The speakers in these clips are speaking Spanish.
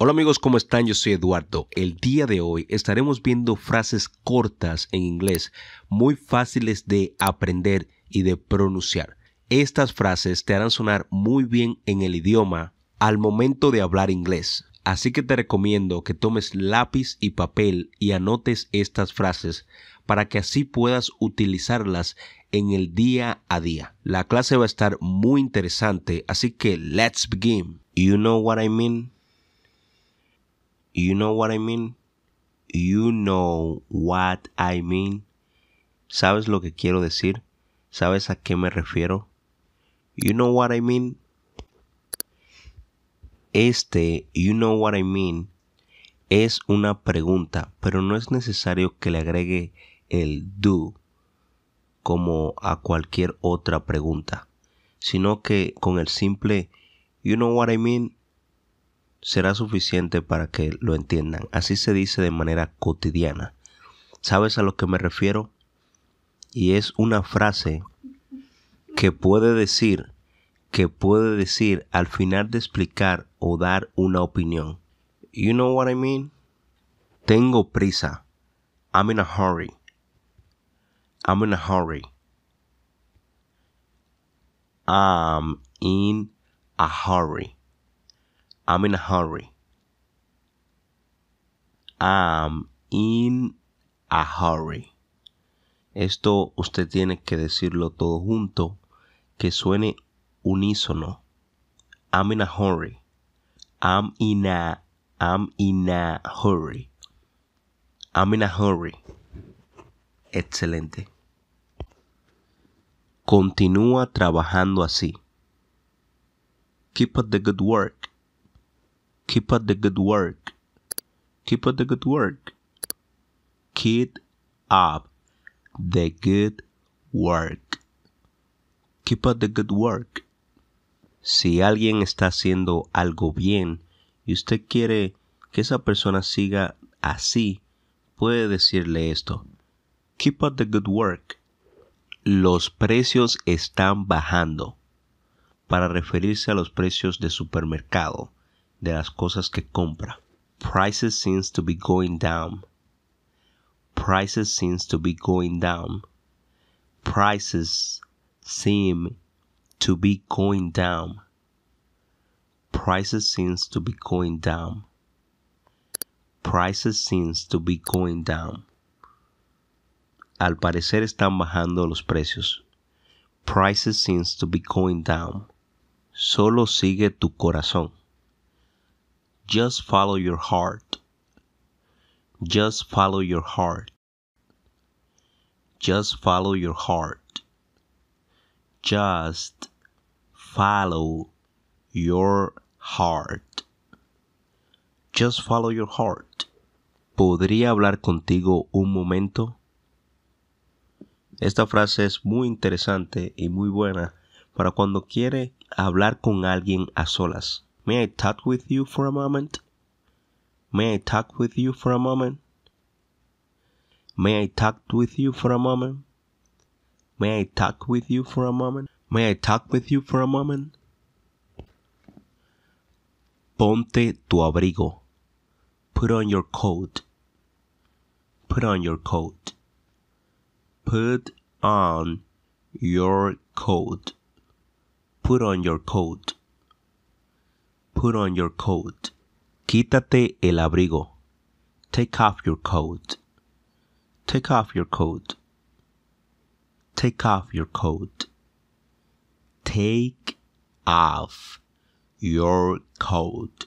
Hola amigos, ¿cómo están? Yo soy Eduardo. El día de hoy estaremos viendo frases cortas en inglés, muy fáciles de aprender y de pronunciar. Estas frases te harán sonar muy bien en el idioma al momento de hablar inglés. Así que te recomiendo que tomes lápiz y papel y anotes estas frases para que así puedas utilizarlas en el día a día. La clase va a estar muy interesante, así que let's begin. You know what I mean? You know what I mean? You know what I mean? ¿Sabes lo que quiero decir? ¿Sabes a qué me refiero? You know what I mean? Este, you know what I mean, es una pregunta, pero no es necesario que le agregue el do como a cualquier otra pregunta, sino que con el simple you know what I mean será suficiente para que lo entiendan. Así se dice de manera cotidiana. ¿Sabes a lo que me refiero? Y es una frase que puede decir, que puede decir al final de explicar o dar una opinión. You know what I mean? Tengo prisa. I'm in a hurry. I'm in a hurry. I'm in a hurry. I'm in a hurry. I'm in a hurry. Esto usted tiene que decirlo todo junto, que suene unísono. I'm in a hurry. I'm in a I'm in a hurry. I'm in a hurry. Excelente. Continúa trabajando así. Keep up the good work. Keep up the good work. Keep up the good work. Keep up the good work. Keep up the good work. Si alguien está haciendo algo bien y usted quiere que esa persona siga así, puede decirle esto. Keep up the good work. Los precios están bajando. Para referirse a los precios de supermercado de las cosas que compra. Prices seems to be going down. Prices seems to be going down. Prices seem to be going down. Prices seems to be going down. Prices seems to be going down. Al parecer están bajando los precios. Prices seems to be going down. Solo sigue tu corazón. Just follow your heart. Just follow your heart. Just follow your heart. Just follow your heart. Just follow your heart. ¿Podría hablar contigo un momento? Esta frase es muy interesante y muy buena para cuando quiere hablar con alguien a solas. May I talk with you for a moment? May I talk with you for a moment? May I talk with you for a moment? May I talk with you for a moment? May I talk with you for a moment? Ponte tu abrigo. Put on your coat. Put on your coat. Put on your coat. Put on your coat. Put on your coat. Quítate el abrigo. Take off your coat. Take off your coat. Take off your coat. Take off your coat.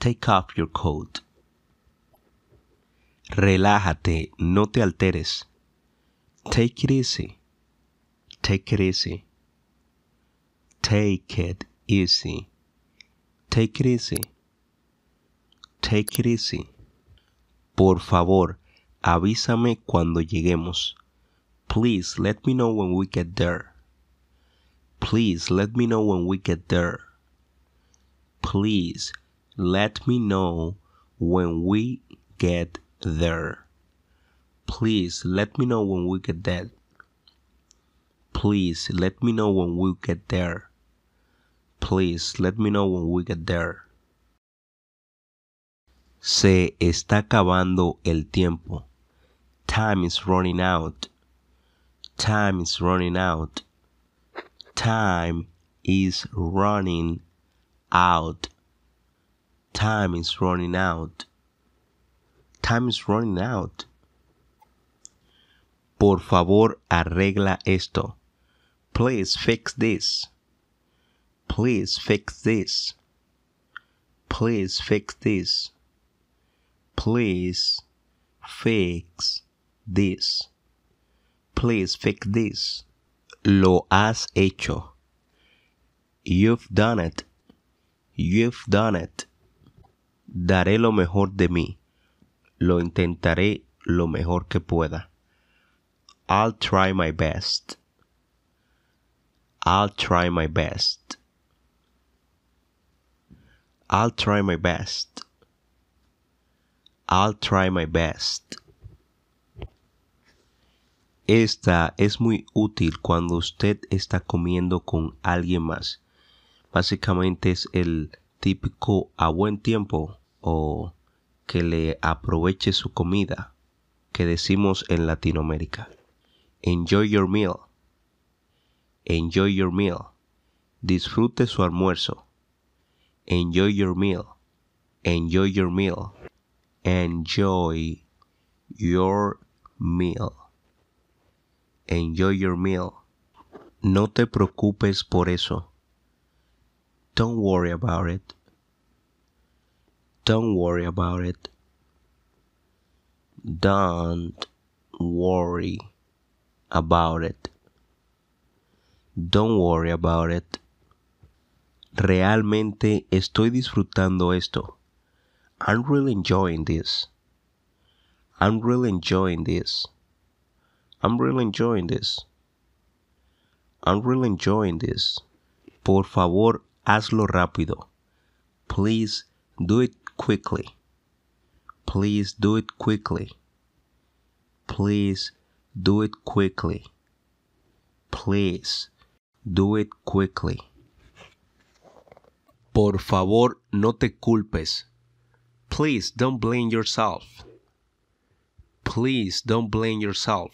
Take off your coat. Relájate, no te alteres. Take it easy. Take it easy. Take it easy. Take it easy. Take it easy. Por favor, avísame cuando lleguemos. Please let me know when we get there. Please let me know when we get there. Please let me know when we get there. Please let me know when we get there. Please let me know when we get there. Please let me know when we get there. Se está acabando el tiempo. Time is running out. Time is running out. Time is running out. Time is running out. Time is running out. Por favor, arregla esto. Please fix this. Please fix this. Please fix this. Please fix this. Please fix this. Lo has hecho. You've done it. You've done it. Daré lo mejor de mí. Lo intentaré lo mejor que pueda. I'll try my best. I'll try my best. I'll try my best. I'll try my best. Esta es muy útil cuando usted está comiendo con alguien más. Básicamente es el típico a buen tiempo o que le aproveche su comida que decimos en Latinoamérica. Enjoy your meal. Enjoy your meal. Disfrute su almuerzo. Enjoy your meal. Enjoy your meal. Enjoy your meal. Enjoy your meal. No te preocupes por eso. Don't worry about it. Don't worry about it. Don't worry about it. Don't worry about it. realmente estoy disfrutando esto. I'm really enjoying this. I'm really enjoying this. I'm really enjoying this. I'm really enjoying this. Por favor, hazlo rápido. Please do it quickly. Please do it quickly. Please do it quickly. Please do it quickly. Por favor, no te culpes. Please don't blame yourself. Please don't blame yourself.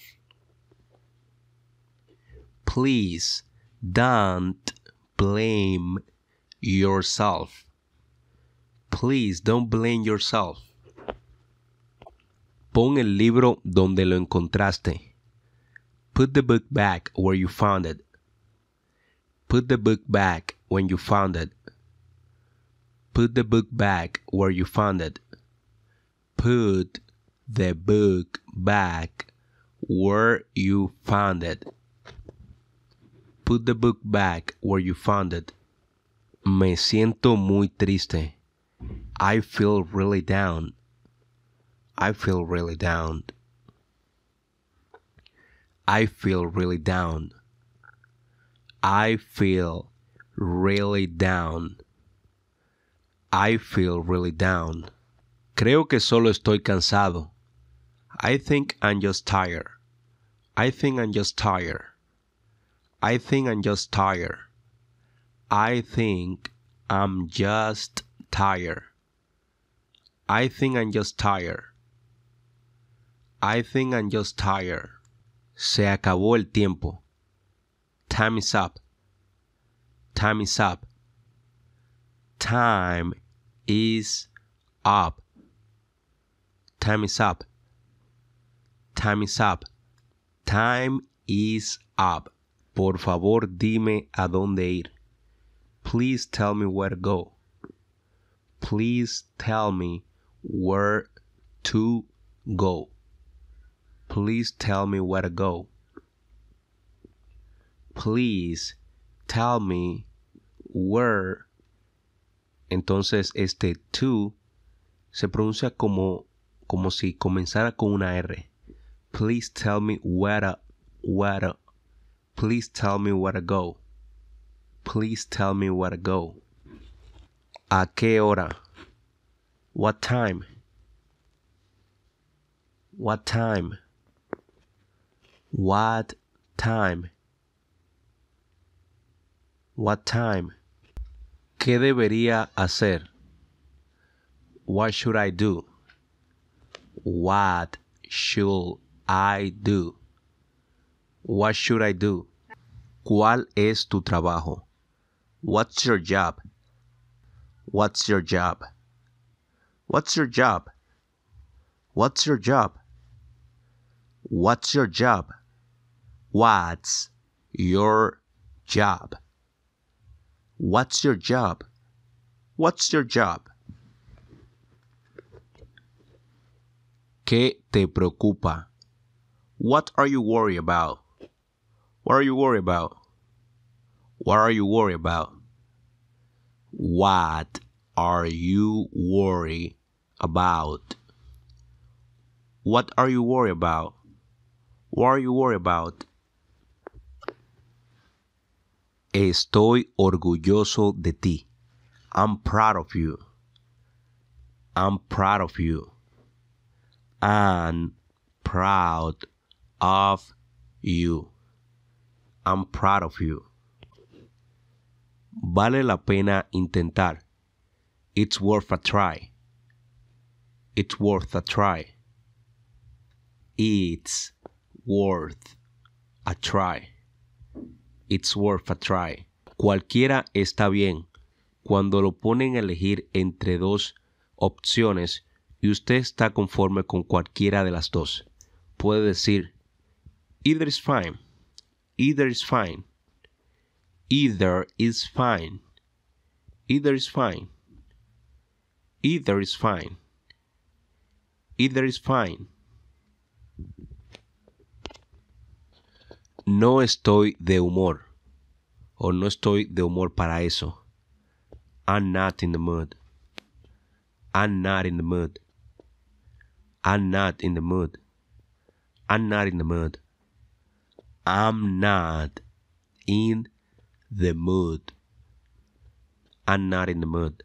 Please don't blame yourself. Please don't blame yourself. Pon el libro donde lo encontraste. Put the book back where you found it. Put the book back when you found it. Put the book back where you found it. Put the book back where you found it. Put the book back where you found it. Me siento muy triste. I feel really down. I feel really down. I feel really down. I feel really down. I feel really down. Creo que solo estoy cansado. I think I'm just tired. I think I'm just tired. I think I'm just tired. I think I'm just tired. I think I'm just tired. I think I'm just tired. Se acabó el tiempo. Time is up. Time is up. Time is up. Time is up. Time is up. Time is up. Por favor, dime a dónde ir. Please tell me where to go. Please tell me where to go. Please tell me where to go. Please tell me where Entonces este to se pronuncia como, si comenzara con una R. Please tell me where please tell me where to go. Please tell me where to go. ¿A qué hora? What time? What time? What time? What time? ¿Qué debería hacer? What should I do? What should I do? What should I do? ¿Cuál es tu trabajo? What's your job? What's your job? What's your job? What's your job? What's your job? What's your job? What's your job? What's your job? ¿Qué te preocupa? What are you worried about? What are you worried about? What are you worried about? What are you worried about? What are you worried about? What are you worried about? Estoy orgulloso de ti. I'm proud of you. I'm proud of you. I'm proud of you. I'm proud of you. Vale la pena intentar. It's worth a try. It's worth a try. It's worth a try. It's Worth a Try. Cualquiera está bien cuando lo ponen a elegir entre dos opciones y usted está conforme con cualquiera de las dos. Puede decir, either is fine, either is fine, either is fine, either is fine, either is fine, either is fine. no estoy de humor o no estoy de humor para eso. I'm not in the mood. I'm not in the mood. I'm not in the mood. I'm not in the mood. I'm not in the mood. I'm not in the mood.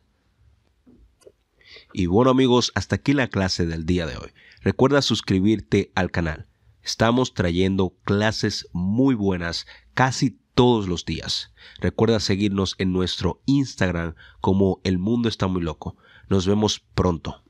Y bueno amigos, hasta aquí la clase del día de hoy. Recuerda suscribirte al canal. Estamos trayendo clases muy buenas casi todos los días. Recuerda seguirnos en nuestro Instagram como El Mundo está muy loco. Nos vemos pronto.